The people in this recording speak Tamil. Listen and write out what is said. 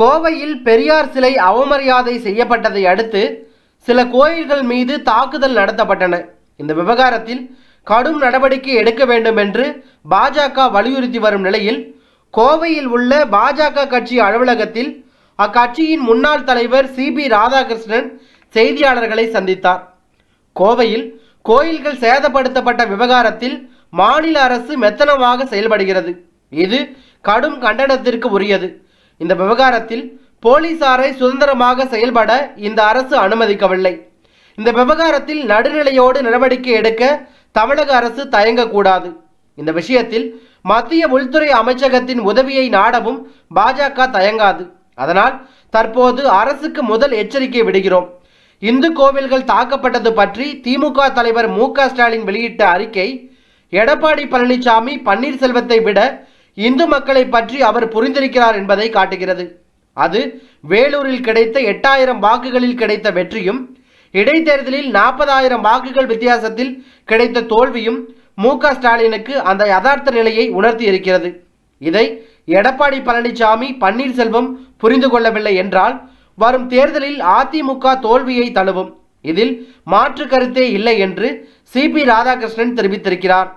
கோவையில் பெரியார் சிலை அவமரியாதை செய்யப்பட்டதை அடுத்து சில கோயில்கள் மீது தாக்குதல் நடத்தப்பட்டன இந்த விவகாரத்தில் கடும் நடவடிக்கை எடுக்க வேண்டும் என்று பாஜக வலியுறுத்தி வரும் நிலையில் கோவையில் உள்ள பாஜக கட்சி அலுவலகத்தில் அக்கட்சியின் முன்னாள் தலைவர் சி பி ராதாகிருஷ்ணன் செய்தியாளர்களை சந்தித்தார் கோவையில் கோயில்கள் சேதப்படுத்தப்பட்ட விவகாரத்தில் மாநில அரசு மெத்தனமாக செயல்படுகிறது இது கடும் கண்டனத்திற்கு உரியது இந்த விவகாரத்தில் போலீசாரை சுதந்திரமாக செயல்பட இந்த அரசு அனுமதிக்கவில்லை இந்த விவகாரத்தில் நடுநிலையோடு நடவடிக்கை எடுக்க தமிழக அரசு தயங்கக்கூடாது இந்த விஷயத்தில் மத்திய உள்துறை அமைச்சகத்தின் உதவியை நாடவும் பாஜக தயங்காது அதனால் தற்போது அரசுக்கு முதல் எச்சரிக்கை விடுகிறோம் இந்து கோவில்கள் தாக்கப்பட்டது பற்றி திமுக தலைவர் மு ஸ்டாலின் வெளியிட்ட அறிக்கை எடப்பாடி பழனிசாமி பன்னீர்செல்வத்தை விட இந்து மக்களை பற்றி அவர் புரிந்திருக்கிறார் என்பதை காட்டுகிறது அது வேலூரில் கிடைத்த எட்டாயிரம் வாக்குகளில் கிடைத்த வெற்றியும் இடைத்தேர்தலில் நாற்பதாயிரம் வாக்குகள் வித்தியாசத்தில் கிடைத்த தோல்வியும் மு ஸ்டாலினுக்கு அந்த யதார்த்த நிலையை உணர்த்தி இருக்கிறது இதை எடப்பாடி பழனிசாமி பன்னீர்செல்வம் புரிந்து கொள்ளவில்லை என்றால் வரும் தேர்தலில் அதிமுக தோல்வியை தழுவும் இதில் மாற்று கருத்தே இல்லை என்று சிபி ராதாகிருஷ்ணன் தெரிவித்திருக்கிறார்